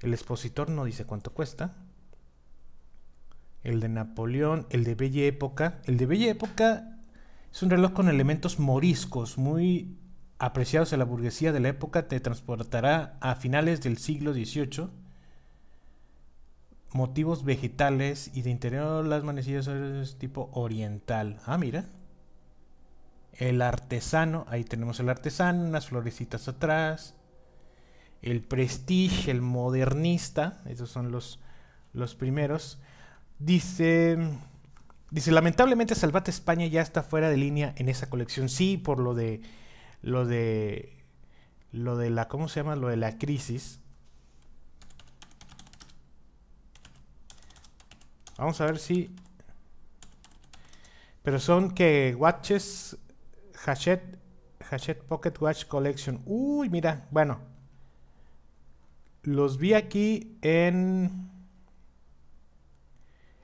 El expositor no dice cuánto cuesta. El de Napoleón, el de Bella Época. El de Bella Época es un reloj con elementos moriscos, muy apreciados en la burguesía de la época, te transportará a finales del siglo XVIII. Motivos vegetales y de interior las manecillas es tipo oriental. Ah, mira. El artesano, ahí tenemos el artesano, unas florecitas atrás. El prestige, el modernista, esos son los, los primeros. Dice, dice, lamentablemente Salvate España ya está fuera de línea en esa colección. Sí, por lo de lo de lo de la cómo se llama lo de la crisis vamos a ver si pero son que watches Hachette Hachette Pocket Watch Collection uy mira bueno los vi aquí en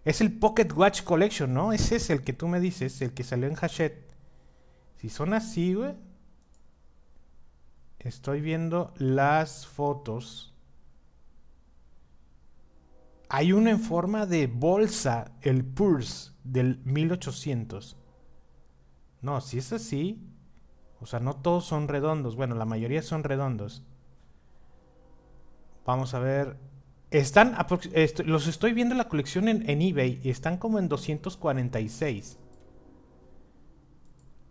es el Pocket Watch Collection, ¿no? Ese es el que tú me dices, el que salió en Hachette. Si son así, güey. Estoy viendo las fotos. Hay uno en forma de bolsa, el Purse del 1800. No, si es así, o sea, no todos son redondos. Bueno, la mayoría son redondos. Vamos a ver. Están, los estoy viendo la colección en, en eBay y están como en 246.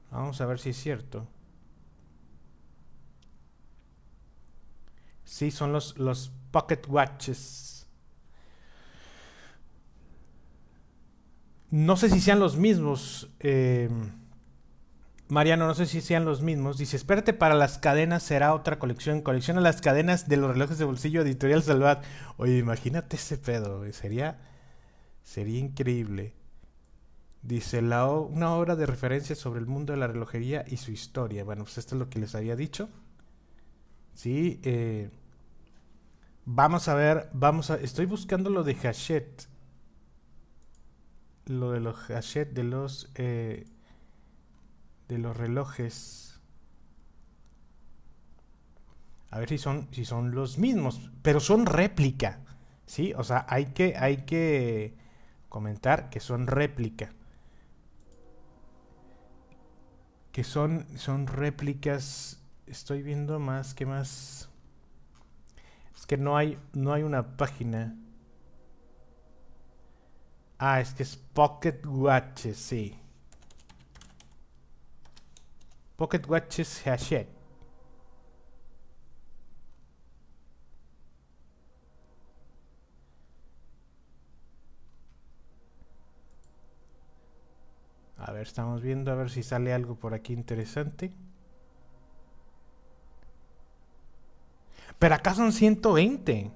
Vamos a ver si es cierto. Sí, son los, los pocket watches. No sé si sean los mismos. Em, Mariano, no sé si sean los mismos. Dice, espérate para las cadenas, será otra colección. Colecciona las cadenas de los relojes de bolsillo editorial Salvat. Oye, imagínate ese pedo, sería, sería increíble. Dice, la una obra de referencia sobre el mundo de la relojería y su historia. Bueno, pues esto es lo que les había dicho. Sí, eh, Vamos a ver, vamos a... Estoy buscando lo de Hachette. Lo de los Hachette, de los... Eh, de los relojes. A ver si son, si son los mismos. Pero son réplica. ¿Sí? O sea, hay que, hay que comentar que son réplica. Que son, son réplicas. Estoy viendo más que más... Es que no hay, no hay una página. Ah, es que es Pocket Watches, sí. Pocket Watches Hachette. A ver, estamos viendo a ver si sale algo por aquí interesante. Pero acá son 120.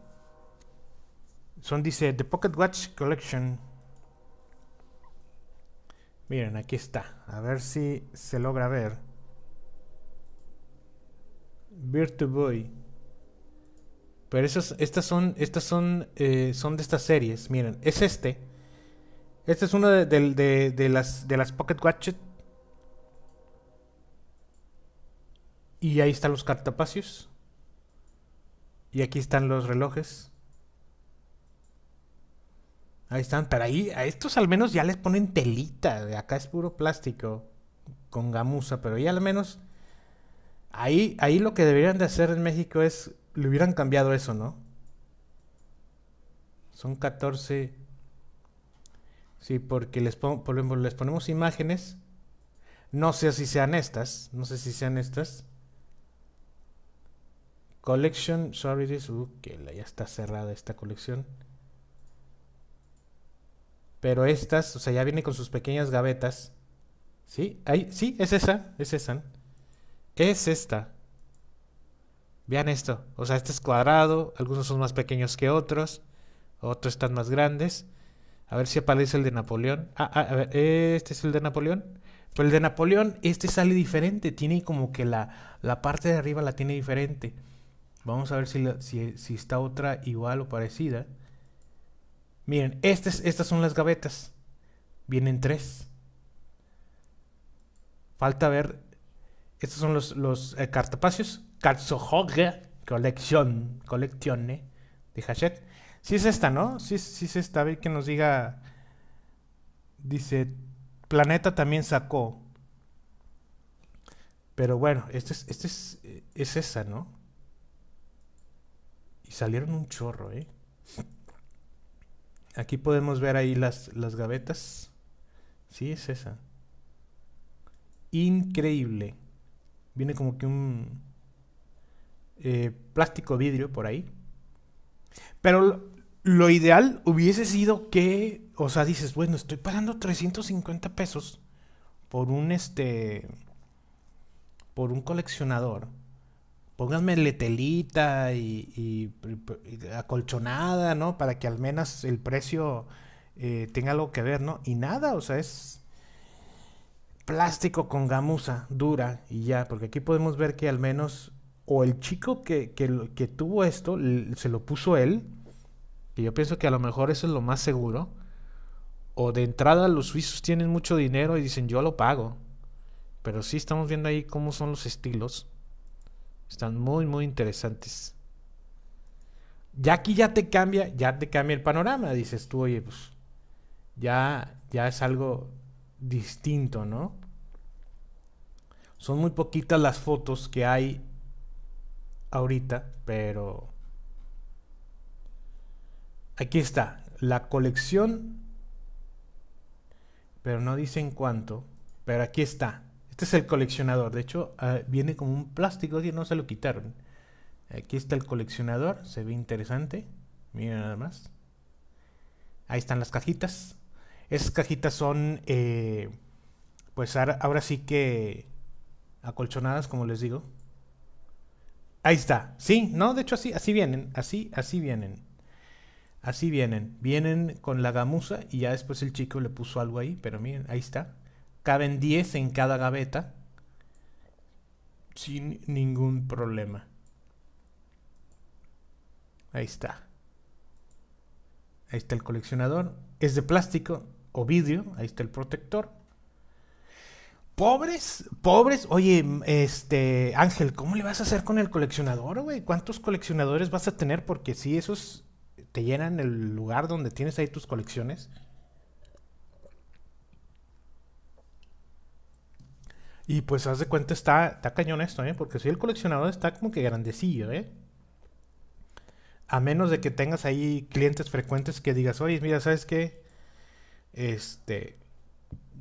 Son, dice, The Pocket Watch Collection. Miren, aquí está. A ver si se logra ver. virtual Boy. Pero esas, estas son, estas son, eh, son de estas series. Miren, es este. Este es uno de, las, de las Pocket Watches. Y ahí están los cartapacios. Y aquí están los relojes. Ahí están, pero ahí a estos al menos ya les ponen telita. Acá es puro plástico con gamuza, pero ahí al menos. Ahí, ahí lo que deberían de hacer en México es. Le hubieran cambiado eso, ¿no? Son 14. Sí, porque les, les ponemos imágenes. No sé si sean estas. No sé si sean estas. Collection, sorry, this, uh, que ya está cerrada esta colección. Pero estas, o sea, ya viene con sus pequeñas gavetas. ¿Sí? Ahí, sí, es esa, es esa. Es esta. Vean esto, o sea, este es cuadrado, algunos son más pequeños que otros, otros están más grandes. A ver si aparece el de Napoleón. Ah, ah a ver, este es el de Napoleón. Pero el de Napoleón, este sale diferente, tiene como que la, la parte de arriba la tiene diferente. Vamos a ver si, si, está otra igual o parecida. Miren, estas, estas son las gavetas. Vienen tres. Falta ver. Estos son los, los eh, cartapacios. colección Collection. Collectione de Hachette. Si sí es esta, ¿no? sí, sí es esta. A ver que nos diga. Dice. Planeta también sacó. Pero bueno, este es, este es, eh, es esa, ¿no? Y salieron un chorro, ¿eh? Aquí podemos ver ahí las, las gavetas. Sí, es esa. Increíble. Viene como que un eh, plástico vidrio por ahí. Pero lo, ideal hubiese sido que, o sea, dices, bueno, estoy pagando 350 pesos por un este por un coleccionador pónganme letelita y, acolchonada, ¿no? Para que al menos el precio eh, tenga algo que ver, ¿no? Y nada, o sea, es plástico con gamuza dura y ya, porque aquí podemos ver que al menos, o el chico que, tuvo esto, se lo puso él, Y yo pienso que a lo mejor eso es lo más seguro, o de entrada los suizos tienen mucho dinero y dicen yo lo pago, pero sí estamos viendo ahí cómo son los estilos. Están muy, muy interesantes. Ya aquí ya te cambia, ya te cambia el panorama. Dices tú, oye, pues ya, ya es algo distinto, ¿no? Son muy poquitas las fotos que hay ahorita, pero aquí está la colección, pero no dicen cuánto, pero aquí está este es el coleccionador. De hecho, ah, viene como un plástico que no se lo quitaron. Aquí está el coleccionador. Se ve interesante. Miren nada más. Ahí están las cajitas. Esas cajitas son, eh, pues ahora, sí que acolchonadas, como les digo. Ahí está. Sí, no, de hecho así, así vienen, así, así vienen. Así vienen. Vienen con la gamuza y ya después el chico le puso algo ahí, pero miren, ahí está. Caben 10 en cada gaveta sin ningún problema. Ahí está. Ahí está el coleccionador. Es de plástico o vidrio. Ahí está el protector. Pobres, pobres. Oye, este Ángel, ¿cómo le vas a hacer con el coleccionador, güey? ¿Cuántos coleccionadores vas a tener? Porque si esos te llenan el lugar donde tienes ahí tus colecciones. Y pues haz de cuenta, está, está cañón esto, ¿eh? Porque si el coleccionador está como que grandecillo, ¿eh? A menos de que tengas ahí clientes frecuentes que digas, oye, mira, ¿sabes qué? Este.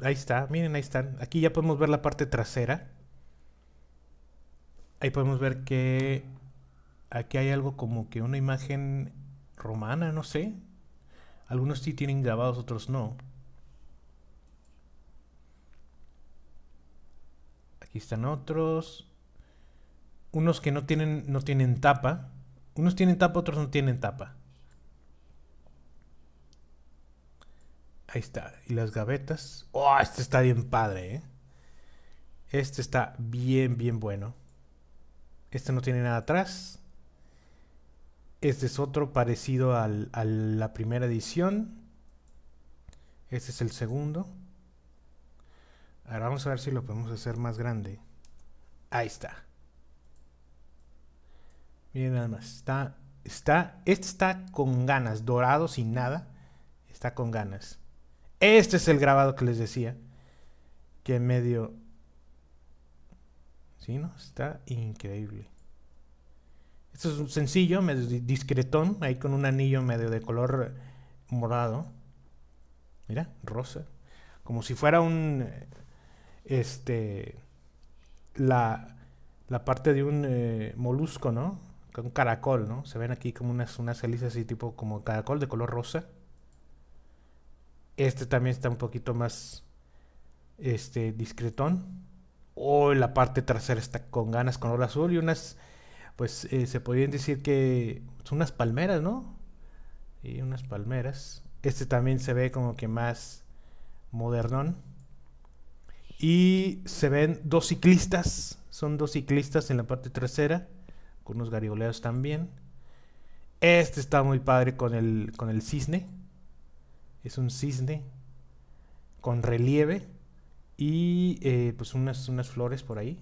Ahí está, miren, ahí están. Aquí ya podemos ver la parte trasera. Ahí podemos ver que aquí hay algo como que una imagen romana, no sé. Algunos sí tienen grabados, otros no. Aquí están otros. Unos que no tienen, no tienen tapa. Unos tienen tapa, otros no tienen tapa. Ahí está. Y las gavetas. ¡Oh! Este está bien padre, ¿eh? Este está bien, bien bueno. Este no tiene nada atrás. Este es otro parecido al, a la primera edición. Este es el segundo. Ahora vamos a ver si lo podemos hacer más grande. Ahí está. Miren nada más. Está, está, este está con ganas. Dorado sin nada. Está con ganas. Este es el grabado que les decía. Que medio... Sí, ¿no? Está increíble. Esto es un sencillo, medio discretón. Ahí con un anillo medio de color morado. Mira, rosa. Como si fuera un este, la, parte de un eh, molusco, ¿no? Un caracol, ¿no? Se ven aquí como unas, unas así tipo como caracol de color rosa. Este también está un poquito más este, discretón. O la parte trasera está con ganas con color azul y unas, pues eh, se podrían decir que son unas palmeras, ¿no? Y unas palmeras. Este también se ve como que más modernón. Y se ven dos ciclistas, son dos ciclistas en la parte trasera, con unos gariboleos también. Este está muy padre con el, con el cisne. Es un cisne con relieve y eh, pues unas, unas flores por ahí.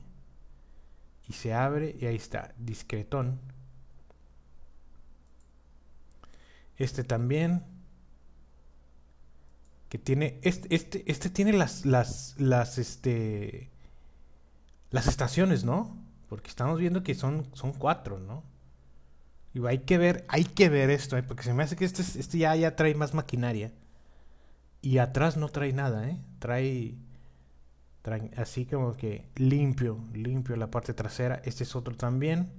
Y se abre y ahí está, discretón. Este también que tiene este este, este tiene las este las estaciones, ¿no? Porque estamos viendo que son son cuatro, ¿no? Y hay que ver, hay que ver esto, ¿eh? porque se me hace que este, este ya, ya trae más maquinaria. Y atrás no trae nada, ¿eh? Trae, trae así como que limpio, limpio la parte trasera. Este es otro también.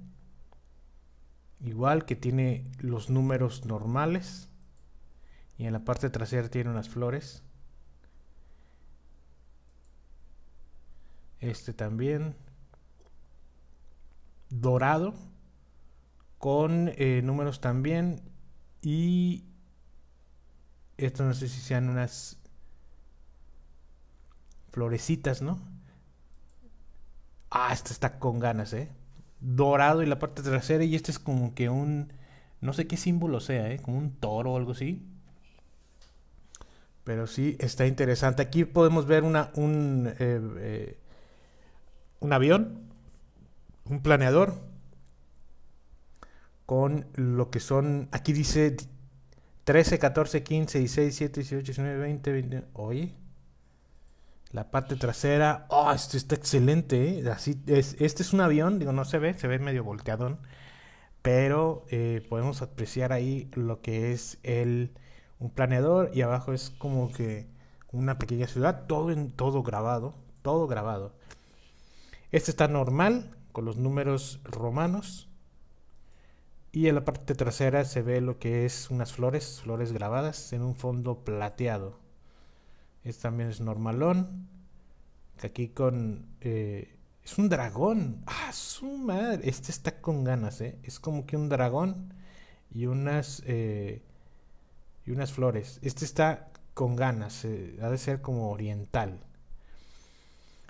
Igual que tiene los números normales. Y en la parte trasera tiene unas flores. Este también. Dorado. Con eh, números también. Y... Esto no sé si sean unas florecitas, ¿no? Ah, este está con ganas, ¿eh? Dorado y la parte trasera. Y este es como que un... No sé qué símbolo sea, ¿eh? Como un toro o algo así. Pero sí está interesante. Aquí podemos ver una, eh, eh, un, avión, un planeador, con lo que son. Aquí dice 13, 14, 15, 16, 17, 18, 19, 20, 20. Oye. La parte trasera. Oh, esto está excelente. Eh. Así es, este es un avión. Digo, no se ve, se ve medio volteadón. Pero podemos apreciar ahí lo que es el un planeador y abajo es como que una pequeña ciudad, todo en todo grabado, todo grabado. Este está normal con los números romanos y en la parte trasera se ve lo que es unas flores, flores grabadas en un fondo plateado. Este también es normalón, aquí con eh, es un dragón. ¡Ah, su madre! Este está con ganas, ¿eh? Es como que un dragón y unas eh, y unas flores. Este está con ganas, eh, ha de ser como oriental.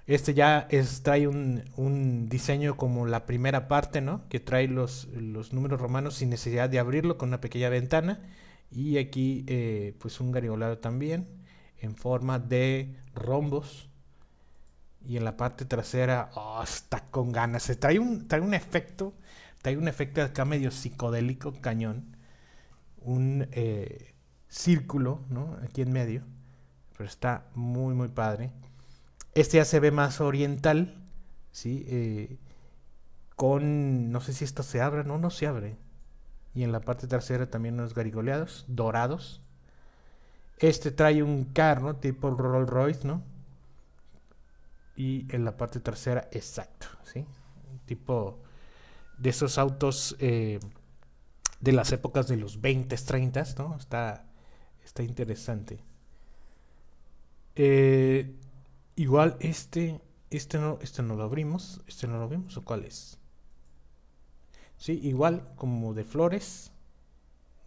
Este ya trae un, diseño como la primera parte, ¿no? Que trae los, números romanos sin necesidad de abrirlo con una pequeña ventana. Y aquí eh, pues un garigolado también en forma de rombos. Y en la parte trasera, oh, está con ganas. trae un, trae un efecto, trae un efecto acá medio psicodélico, cañón. Un... Eh, círculo, ¿no? Aquí en medio. Pero está muy, muy padre. Este ya se ve más oriental, ¿sí? Eh, con, no sé si esto se abre, no, no se abre. Y en la parte trasera también unos garigoleados, dorados. Este trae un carro ¿no? tipo Rolls Royce, ¿no? Y en la parte trasera, exacto, ¿sí? Tipo de esos autos eh, de las épocas de los 20 30s, ¿no? Está está interesante. Eh, igual este, este no, este no lo abrimos, este no lo vimos, ¿o cuál es? Sí, igual como de flores,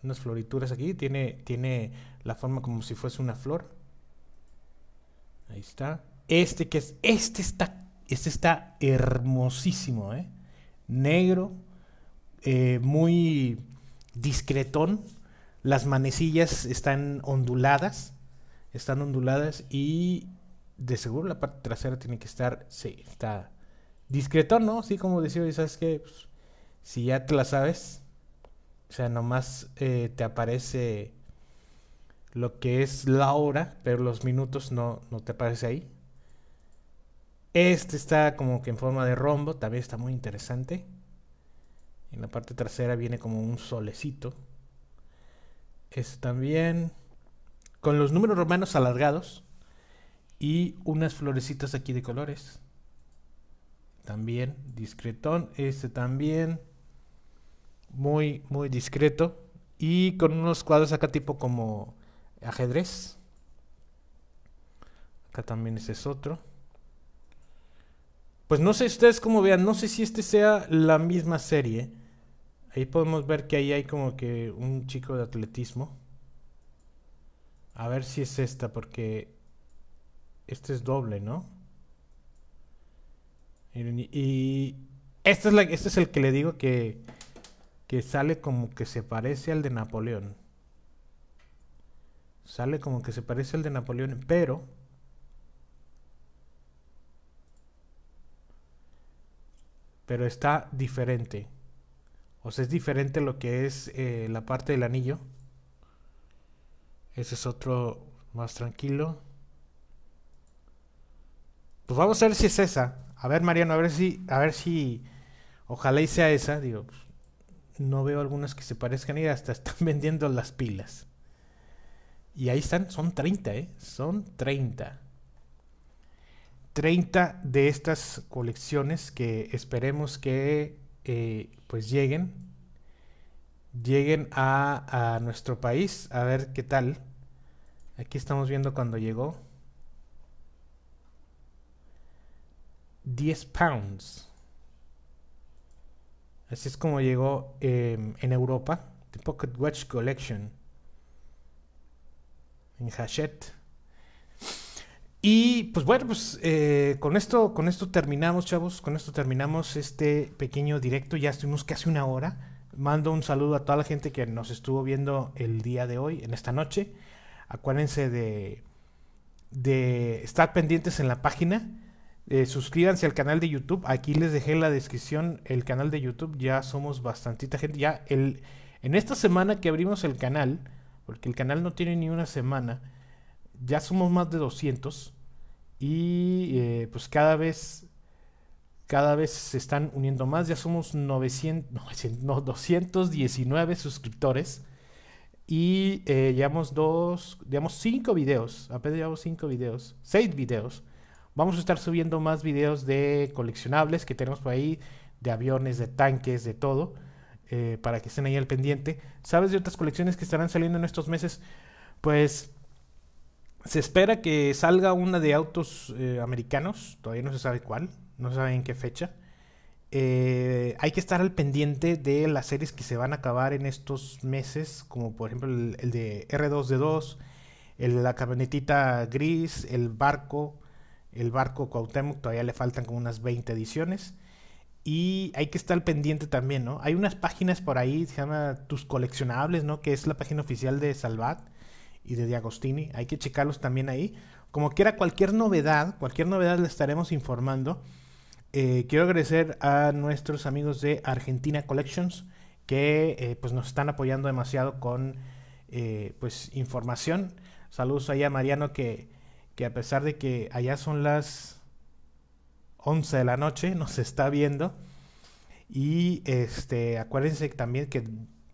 unas florituras aquí, tiene, tiene la forma como si fuese una flor. Ahí está. Este que es, este está, este está hermosísimo, ¿eh? Negro, eh, muy discretón, las manecillas están onduladas. Están onduladas y de seguro la parte trasera tiene que estar, sí, está discreto, ¿no? Sí, como decía, ¿sabes que pues, si ya te la sabes, o sea, nomás eh, te aparece lo que es la hora, pero los minutos no, no te aparece ahí. Este está como que en forma de rombo, también está muy interesante. En la parte trasera viene como un solecito este también Con los números romanos alargados. Y unas florecitas aquí de colores. También discretón. Este también. Muy, muy discreto. Y con unos cuadros acá tipo como ajedrez. Acá también ese es otro. Pues no sé ustedes cómo vean. No sé si este sea la misma serie. Ahí podemos ver que ahí hay como que un chico de atletismo. A ver si es esta, porque este es doble, ¿no? y, este es, este es el que le digo que, que sale como que se parece al de Napoleón. Sale como que se parece al de Napoleón, pero... Pero está diferente. O es diferente lo que es eh, la parte del anillo. Ese es otro más tranquilo. Pues vamos a ver si es esa. A ver, Mariano, a ver si. A ver si. Ojalá y sea esa. Digo, no veo algunas que se parezcan y hasta están vendiendo las pilas. Y ahí están, son 30, ¿eh? Son 30. 30 de estas colecciones que esperemos que eh, pues lleguen, lleguen a, nuestro país, a ver qué tal. Aquí estamos viendo cuando llegó. 10 pounds. Así es como llegó em, en Europa. The Pocket Watch Collection. En Hachette. Y pues bueno, pues eh, con esto, con esto terminamos, chavos. Con esto terminamos este pequeño directo. Ya estuvimos casi una hora. Mando un saludo a toda la gente que nos estuvo viendo el día de hoy, en esta noche. Acuérdense de, de estar pendientes en la página. Eh, suscríbanse al canal de YouTube. Aquí les dejé en la descripción el canal de YouTube. Ya somos bastantita gente. Ya el, en esta semana que abrimos el canal, porque el canal no tiene ni una semana, ya somos más de 200. Y eh, pues cada vez, cada vez se están uniendo más. Ya somos 900, 219 suscriptores. Y eh, llevamos dos, digamos cinco videos. Apenas llevamos cinco videos, seis videos. Vamos a estar subiendo más videos de coleccionables que tenemos por ahí, de aviones, de tanques, de todo, eh, para que estén ahí al pendiente. ¿Sabes de otras colecciones que estarán saliendo en estos meses? Pues se espera que salga una de autos eh, americanos, todavía no se sabe cuál, no se sabe en qué fecha. Eh, hay que estar al pendiente de las series que se van a acabar en estos meses, como por ejemplo el, de R2D2, la camionetita gris, el barco, el barco Cuauhtémoc, todavía le faltan como unas 20 ediciones. Y hay que estar al pendiente también, ¿no? Hay unas páginas por ahí, se llama Tus Coleccionables, ¿no? Que es la página oficial de Salvat y de Diagostini. Hay que checarlos también ahí. Como quiera, cualquier novedad, cualquier novedad le estaremos informando. Eh, quiero agradecer a nuestros amigos de Argentina Collections que eh, pues nos están apoyando demasiado con eh, pues información. Saludos allá a Mariano que, que a pesar de que allá son las 11 de la noche nos está viendo. Y este, acuérdense también que,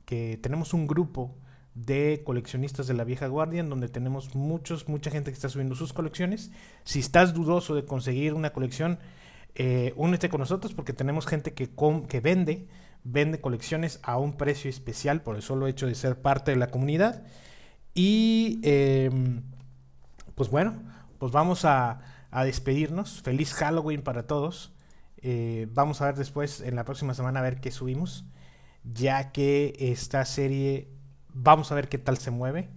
que tenemos un grupo de coleccionistas de la vieja guardia, en donde tenemos muchos, mucha gente que está subiendo sus colecciones. Si estás dudoso de conseguir una colección, eh, únete con nosotros porque tenemos gente que, que vende, vende colecciones a un precio especial por el solo hecho de ser parte de la comunidad. Y em, pues bueno, pues vamos a, despedirnos. Feliz Halloween para todos. Eh, vamos a ver después, en la próxima semana, a ver qué subimos. Ya que esta serie Vamos a ver qué tal se mueve.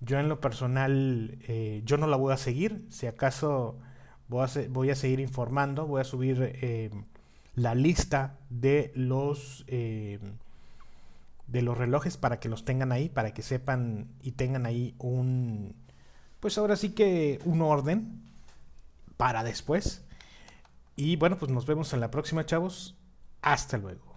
Yo en lo personal, eh, yo no la voy a seguir. Si acaso voy a, seguir informando, voy a subir eh, la lista de los, eh, de los relojes para que los tengan ahí, para que sepan y tengan ahí un, pues ahora sí que un orden para después. Y bueno, pues nos vemos en la próxima, chavos. Hasta luego.